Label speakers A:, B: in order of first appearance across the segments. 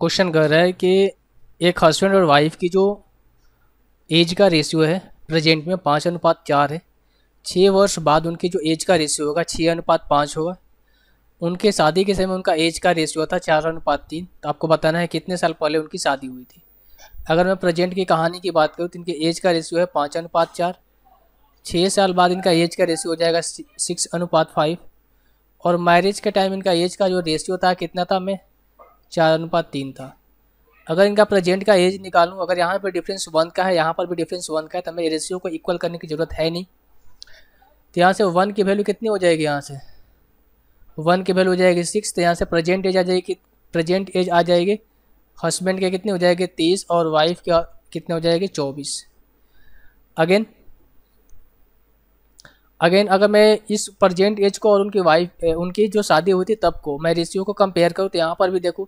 A: question कर रहा है कि एक हस्बैंड और वाइफ की जो एज का रेशियो है प्रेजेंट में पाँच अनुपात चार है छः वर्ष बाद उनकी जो एज का रेशियो होगा छः अनुपात पाँच होगा उनके शादी के समय उनका एज का रेशियो था चार अनुपात तीन तो आपको बताना है कितने साल पहले उनकी शादी हुई थी अगर मैं प्रेजेंट की कहानी की बात करूँ तो इनके एज का रेशियो है पाँच अनुपात चार छः साल बाद इनका एज का रेशियो हो जाएगा सिक्स अनुपात फाइव और मैरिज के टाइम इनका एज का जो रेशियो था कितना था मैं चार अनुपात तीन था अगर इनका प्रेजेंट का एज निकालूं अगर यहाँ पर डिफरेंस वन का है यहाँ पर भी डिफरेंस वन का है तो हमें रेशियो को इक्वल करने की ज़रूरत है नहीं तो यहाँ से वन की वैल्यू कितनी हो जाएगी यहाँ से वन की वैल्यू हो जाएगी सिक्स तो यहाँ से प्रेजेंट एज आ जाएगी प्रेजेंट एज आ जाएगी हस्बैंड के कितने हो जाएंगे तीस और वाइफ के कितने हो जाएंगे चौबीस अगेन अगेन अगर मैं इस प्रजेंट एज को और उनकी वाइफ उनकी जो शादी हुई थी तब को मैं रेशियो को कंपेयर करूँ तो यहाँ पर भी देखूँ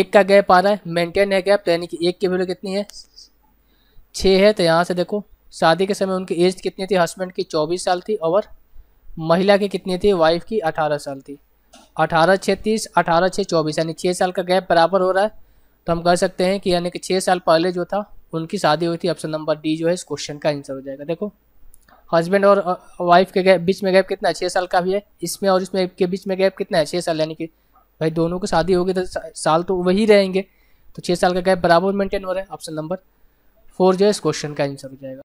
A: एक का गैप आ रहा है मेंटेन है गैप यानी कि एक की वैल्यू कितनी है छः है तो यहाँ से देखो शादी के समय उनकी एज कितनी थी हस्बैंड की चौबीस साल थी और महिला की कितनी थी वाइफ की अठारह साल थी अठारह छः तीस अठारह छः चौबीस यानी छः साल का गैप बराबर हो रहा है तो हम कह सकते हैं कि यानी कि छः साल पहले जो था उनकी शादी हुई थी ऑप्शन नंबर डी जो है इस क्वेश्चन का आंसर हो जाएगा देखो हस्बैंड और वाइफ uh, के गैप बीच में गैप कितना है छः साल का भी है इसमें और इसमें के बीच में गैप कितना है छः साल यानी कि भाई दोनों की शादी होगी तो साल तो वही रहेंगे तो छः साल का गैप बराबर मेंटेन हो रहा है ऑप्शन नंबर फोर जो है इस क्वेश्चन का आंसर हो जाएगा